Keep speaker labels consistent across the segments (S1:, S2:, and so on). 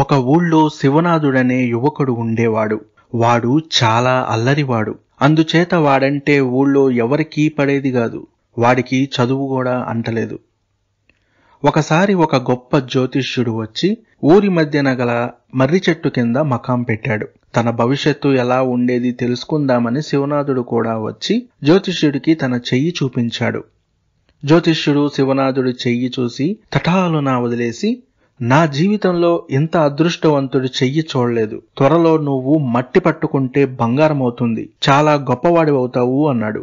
S1: ఒక ఊళ్ళో శివనాథుడనే యువకుడు ఉండేవాడు వాడు చాలా అల్లరివాడు అందుచేత వాడంటే ఊళ్ళో ఎవరికీ పడేది కాదు వాడికి చదువు కూడా అంటలేదు ఒకసారి ఒక గొప్ప జ్యోతిష్యుడు వచ్చి ఊరి మధ్యన గల మర్రి చెట్టు కింద మకాం పెట్టాడు తన భవిష్యత్తు ఎలా ఉండేది తెలుసుకుందామని శివనాథుడు కూడా వచ్చి జ్యోతిష్యుడికి తన చెయ్యి చూపించాడు జ్యోతిష్యుడు శివనాథుడు చెయ్యి చూసి తటాలునా వదిలేసి నా జీవితంలో ఇంత అదృష్టవంతుడు చెయ్యి చూడలేదు త్వరలో నువ్వు మట్టి పట్టుకుంటే బంగారమవుతుంది చాలా అవుతావు అన్నాడు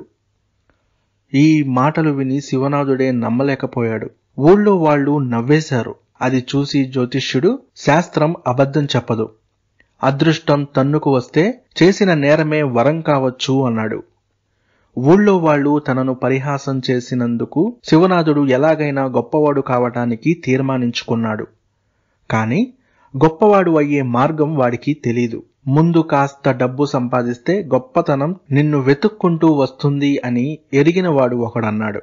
S1: ఈ మాటలు విని శివనాథుడే నమ్మలేకపోయాడు ఊళ్ళో వాళ్ళు నవ్వేశారు అది చూసి జ్యోతిష్యుడు శాస్త్రం అబద్ధం చెప్పదు అదృష్టం తన్నుకు వస్తే చేసిన నేరమే వరం కావచ్చు అన్నాడు ఊళ్ళో వాళ్ళు తనను పరిహాసం చేసినందుకు శివనాథుడు ఎలాగైనా గొప్పవాడు కావటానికి తీర్మానించుకున్నాడు కానీ గొప్పవాడు అయ్యే మార్గం వాడికి తెలీదు ముందు కాస్త డబ్బు సంపాదిస్తే గొప్పతనం నిన్ను వెతుక్కుంటూ వస్తుంది అని ఎరిగినవాడు ఒకడన్నాడు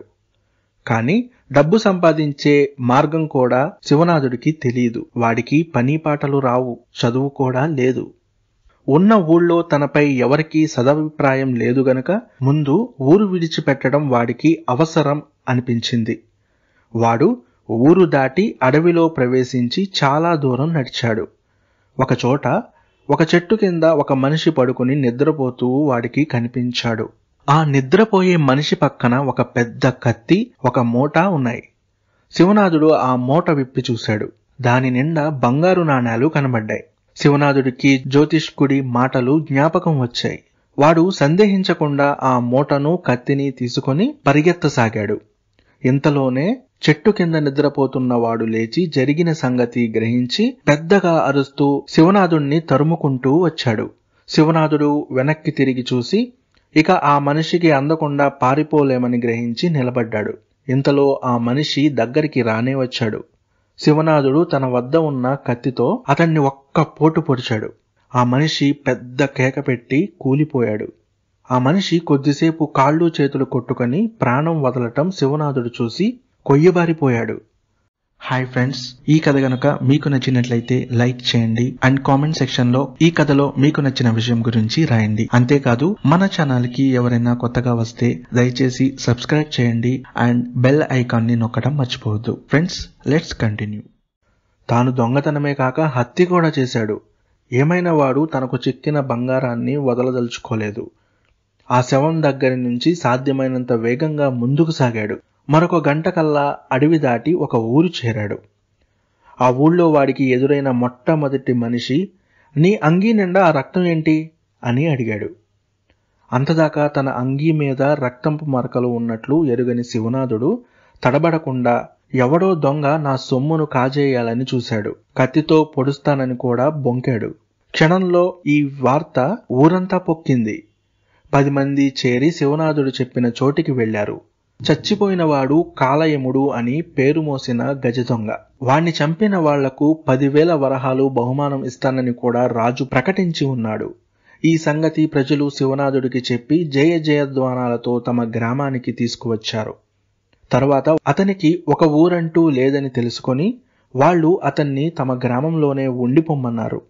S1: కానీ డబ్బు సంపాదించే మార్గం కూడా శివనాథుడికి తెలియదు వాడికి పాటలు రావు చదువు కూడా లేదు ఉన్న ఊళ్ళో తనపై ఎవరికీ సదభిప్రాయం లేదు గనక ముందు ఊరు విడిచిపెట్టడం వాడికి అవసరం అనిపించింది వాడు ఊరు దాటి అడవిలో ప్రవేశించి చాలా దూరం నడిచాడు ఒకచోట ఒక చెట్టు కింద ఒక మనిషి పడుకుని నిద్రపోతూ వాడికి కనిపించాడు ఆ నిద్రపోయే మనిషి పక్కన ఒక పెద్ద కత్తి ఒక మూట ఉన్నాయి శివనాథుడు ఆ మూట విప్పి చూశాడు దాని నిండా బంగారు నాణాలు కనబడ్డాయి శివనాథుడికి జ్యోతిష్కుడి మాటలు జ్ఞాపకం వచ్చాయి వాడు సందేహించకుండా ఆ మూటను కత్తిని తీసుకుని పరిగెత్తసాగాడు ఇంతలోనే చెట్టు కింద నిద్రపోతున్నవాడు లేచి జరిగిన సంగతి గ్రహించి పెద్దగా అరుస్తూ శివనాథుణ్ణి తరుముకుంటూ వచ్చాడు శివనాథుడు వెనక్కి తిరిగి చూసి ఇక ఆ మనిషికి అందకుండా పారిపోలేమని గ్రహించి నిలబడ్డాడు ఇంతలో ఆ మనిషి దగ్గరికి రానే వచ్చాడు శివనాథుడు తన వద్ద ఉన్న కత్తితో అతన్ని ఒక్క పోటు పొడిచాడు ఆ మనిషి పెద్ద కేక పెట్టి కూలిపోయాడు ఆ మనిషి కొద్దిసేపు కాళ్ళు చేతులు కొట్టుకొని ప్రాణం వదలటం శివనాథుడు చూసి కొయ్యబారిపోయాడు హాయ్ ఫ్రెండ్స్ ఈ కథ గనుక మీకు నచ్చినట్లయితే లైక్ చేయండి అండ్ కామెంట్ సెక్షన్ లో ఈ కథలో మీకు నచ్చిన విషయం గురించి రాయండి అంతేకాదు మన ఛానల్ కి ఎవరైనా కొత్తగా వస్తే దయచేసి సబ్స్క్రైబ్ చేయండి అండ్ బెల్ ఐకాన్ ని నొక్కడం మర్చిపోవద్దు ఫ్రెండ్స్ లెట్స్ కంటిన్యూ తాను దొంగతనమే కాక హత్య కూడా చేశాడు ఏమైనా వాడు తనకు చిక్కిన బంగారాన్ని వదలదలుచుకోలేదు ఆ శవం దగ్గర నుంచి సాధ్యమైనంత వేగంగా ముందుకు సాగాడు మరొక గంట కల్లా అడవి దాటి ఒక ఊరు చేరాడు ఆ ఊళ్ళో వాడికి ఎదురైన మొట్టమొదటి మనిషి నీ అంగీ నిండా ఆ రక్తం ఏంటి అని అడిగాడు అంతదాకా తన అంగీ మీద రక్తంపు మరకలు ఉన్నట్లు ఎరుగని శివనాథుడు తడబడకుండా ఎవడో దొంగ నా సొమ్మును కాజేయాలని చూశాడు కత్తితో పొడుస్తానని కూడా బొంకాడు క్షణంలో ఈ వార్త ఊరంతా పొక్కింది పది మంది చేరి శివనాథుడు చెప్పిన చోటికి వెళ్ళారు చచ్చిపోయినవాడు కాలయముడు అని పేరు మోసిన గజదొంగ వాణ్ణి చంపిన వాళ్లకు పదివేల వరహాలు బహుమానం ఇస్తానని కూడా రాజు ప్రకటించి ఉన్నాడు ఈ సంగతి ప్రజలు శివనాథుడికి చెప్పి జయ జయద్వానాలతో తమ గ్రామానికి తీసుకువచ్చారు తర్వాత అతనికి ఒక ఊరంటూ లేదని తెలుసుకొని వాళ్ళు అతన్ని తమ గ్రామంలోనే ఉండిపోమ్మన్నారు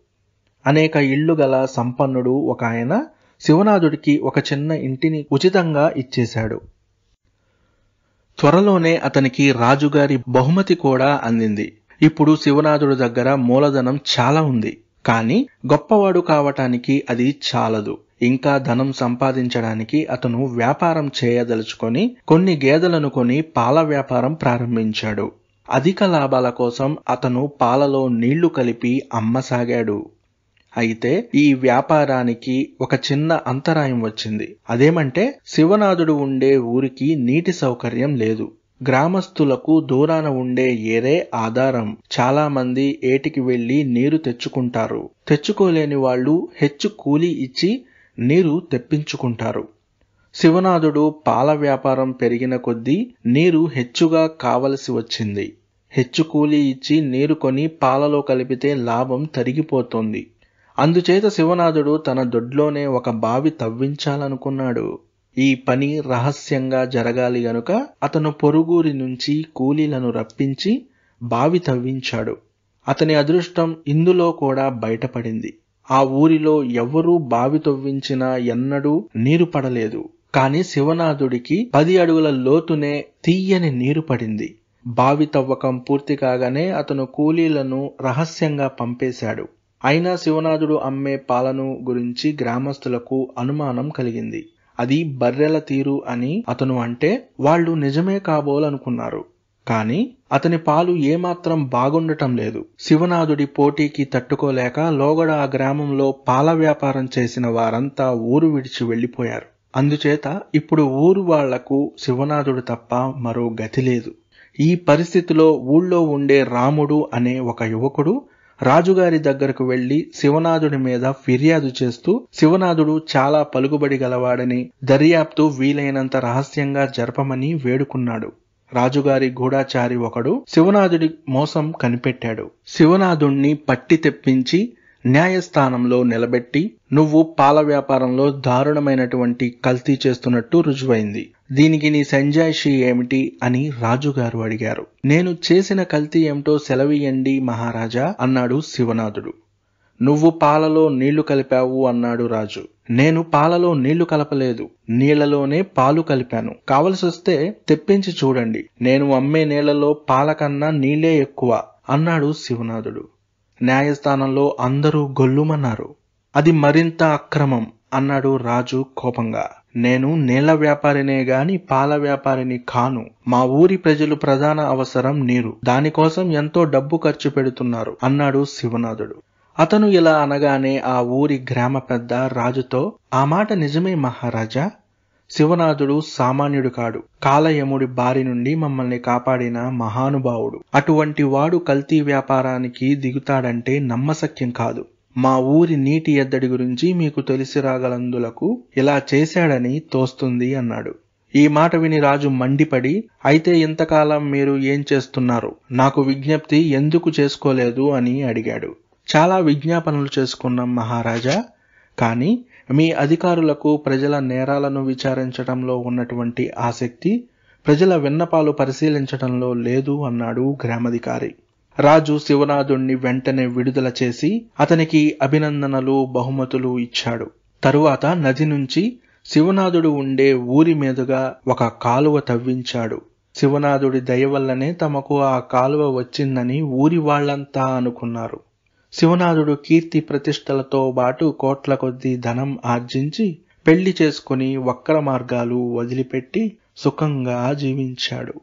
S1: అనేక ఇళ్ళు గల సంపన్నుడు ఒక ఆయన శివనాథుడికి ఒక చిన్న ఇంటిని ఉచితంగా ఇచ్చేశాడు త్వరలోనే అతనికి రాజుగారి బహుమతి కూడా అందింది ఇప్పుడు శివనాథుడి దగ్గర మూలధనం చాలా ఉంది కానీ గొప్పవాడు కావటానికి అది చాలదు ఇంకా ధనం సంపాదించడానికి అతను వ్యాపారం చేయదలుచుకొని కొన్ని గేదెలను కొని పాల వ్యాపారం ప్రారంభించాడు అధిక లాభాల కోసం అతను పాలలో నీళ్లు కలిపి అమ్మసాగాడు అయితే ఈ వ్యాపారానికి ఒక చిన్న అంతరాయం వచ్చింది అదేమంటే శివనాథుడు ఉండే ఊరికి నీటి సౌకర్యం లేదు గ్రామస్తులకు దూరాన ఉండే ఏరే ఆధారం చాలా మంది ఏటికి వెళ్లి నీరు తెచ్చుకుంటారు తెచ్చుకోలేని వాళ్ళు హెచ్చు కూలి ఇచ్చి నీరు తెప్పించుకుంటారు శివనాథుడు పాల వ్యాపారం పెరిగిన కొద్దీ నీరు హెచ్చుగా కావలసి వచ్చింది హెచ్చు కూలి ఇచ్చి నీరు కొని పాలలో కలిపితే లాభం తరిగిపోతుంది అందుచేత శివనాథుడు తన దొడ్లోనే ఒక బావి తవ్వించాలనుకున్నాడు ఈ పని రహస్యంగా జరగాలి గనుక అతను పొరుగురి నుంచి కూలీలను రప్పించి బావి తవ్వించాడు అతని అదృష్టం ఇందులో కూడా బయటపడింది ఆ ఊరిలో ఎవ్వరూ బావి తవ్వించినా ఎన్నడూ నీరు పడలేదు కాని శివనాథుడికి పది అడుగుల లోతునే తీయని నీరు పడింది బావి తవ్వకం పూర్తి కాగానే అతను కూలీలను రహస్యంగా పంపేశాడు అయినా శివనాథుడు అమ్మే పాలను గురించి గ్రామస్తులకు అనుమానం కలిగింది అది బర్రెల తీరు అని అతను అంటే వాళ్ళు నిజమే కాబోలనుకున్నారు కానీ అతని పాలు ఏమాత్రం బాగుండటం లేదు శివనాథుడి పోటీకి తట్టుకోలేక లోగడ ఆ గ్రామంలో పాల వ్యాపారం చేసిన వారంతా ఊరు విడిచి వెళ్లిపోయారు అందుచేత ఇప్పుడు ఊరు వాళ్లకు శివనాథుడు తప్ప మరో గతి లేదు ఈ పరిస్థితిలో ఊళ్ళో ఉండే రాముడు అనే ఒక యువకుడు రాజుగారి దగ్గరకు వెళ్లి శివనాథుడి మీద ఫిర్యాదు చేస్తూ శివనాథుడు చాలా పలుకుబడి గలవాడని దర్యాప్తు వీలైనంత రహస్యంగా జరపమని వేడుకున్నాడు రాజుగారి గూఢాచారి ఒకడు శివనాథుడి మోసం కనిపెట్టాడు శివనాథుణ్ణి పట్టి తెప్పించి న్యాయస్థానంలో నిలబెట్టి నువ్వు పాల వ్యాపారంలో దారుణమైనటువంటి కల్తీ చేస్తున్నట్టు రుజువైంది దీనికి నీ సంజాయిషి ఏమిటి అని రాజుగారు అడిగారు నేను చేసిన కల్తీ ఏమిటో సెలవియండి మహారాజా అన్నాడు శివనాథుడు నువ్వు పాలలో నీళ్లు కలిపావు అన్నాడు రాజు నేను పాలలో నీళ్లు కలపలేదు నీళ్లలోనే పాలు కలిపాను కావలసొస్తే తెప్పించి చూడండి నేను అమ్మే నీళ్లలో పాలకన్నా నీళ్లే ఎక్కువ అన్నాడు శివనాథుడు న్యాయస్థానంలో అందరూ గొల్లుమన్నారు అది మరింత అక్రమం అన్నాడు రాజు కోపంగా నేను నేల వ్యాపారినే గాని పాల వ్యాపారిని కాను మా ఊరి ప్రజలు ప్రధాన అవసరం నీరు దానికోసం ఎంతో డబ్బు ఖర్చు పెడుతున్నారు అన్నాడు శివనాథుడు అతను ఇలా అనగానే ఆ ఊరి గ్రామ పెద్ద రాజుతో ఆ మాట నిజమే మహారాజా శివనాథుడు సామాన్యుడు కాడు కాలయముడి బారి నుండి మమ్మల్ని కాపాడిన మహానుభావుడు అటువంటి వాడు కల్తీ వ్యాపారానికి దిగుతాడంటే నమ్మసక్యం కాదు మా ఊరి నీటి ఎద్దడి గురించి మీకు తెలిసి రాగలందులకు ఇలా చేశాడని తోస్తుంది అన్నాడు ఈ మాట విని రాజు మండిపడి అయితే ఇంతకాలం మీరు ఏం చేస్తున్నారు నాకు విజ్ఞప్తి ఎందుకు చేసుకోలేదు అని అడిగాడు చాలా విజ్ఞాపనలు చేసుకున్నాం మహారాజా కానీ మీ అధికారులకు ప్రజల నేరాలను విచారించడంలో ఉన్నటువంటి ఆసక్తి ప్రజల విన్నపాలు పరిశీలించడంలో లేదు అన్నాడు గ్రామాధికారి రాజు శివనాథుణ్ణి వెంటనే విడుదల చేసి అతనికి అభినందనలు బహుమతులు ఇచ్చాడు తరువాత నది నుంచి శివనాథుడు ఉండే ఊరి మీదుగా ఒక కాలువ తవ్వించాడు శివనాథుడి దయ వల్లనే తమకు ఆ కాలువ వచ్చిందని ఊరి వాళ్లంతా అనుకున్నారు శివనాథుడు కీర్తి ప్రతిష్టలతో బాటు కోట్ల కొద్దీ ధనం ఆర్జించి పెళ్లి చేసుకుని వక్ర మార్గాలు వదిలిపెట్టి సుఖంగా జీవించాడు